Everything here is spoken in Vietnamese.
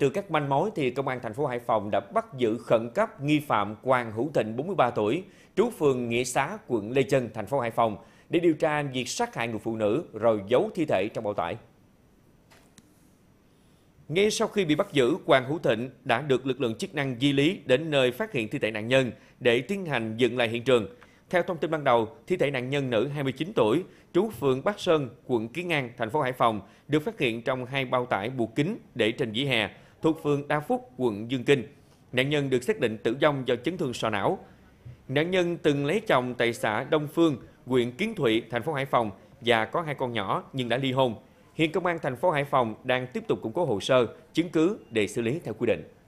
Từ các manh mối thì công an thành phố Hải Phòng đã bắt giữ khẩn cấp nghi phạm Hoàng Hữu Thịnh 43 tuổi, trú phường Nghĩa Xá, quận Lê Chân, thành phố Hải Phòng để điều tra việc sát hại người phụ nữ rồi giấu thi thể trong bao tải. Ngay sau khi bị bắt giữ, Hoàng Hữu Thịnh đã được lực lượng chức năng di lý đến nơi phát hiện thi thể nạn nhân để tiến hành dựng lại hiện trường. Theo thông tin ban đầu, thi thể nạn nhân nữ 29 tuổi, trú phường Bắc Sơn, quận Kiến An, thành phố Hải Phòng, được phát hiện trong hai bao tải buộc kín để trên vỉa hè thuộc phường Đa Phúc, quận Dương Kinh. Nạn nhân được xác định tử vong do chấn thương sọ não. Nạn nhân từng lấy chồng tại xã Đông Phương, huyện Kiến Thụy, thành phố Hải Phòng và có hai con nhỏ nhưng đã ly hôn. Hiện công an thành phố Hải Phòng đang tiếp tục củng cố hồ sơ, chứng cứ để xử lý theo quy định.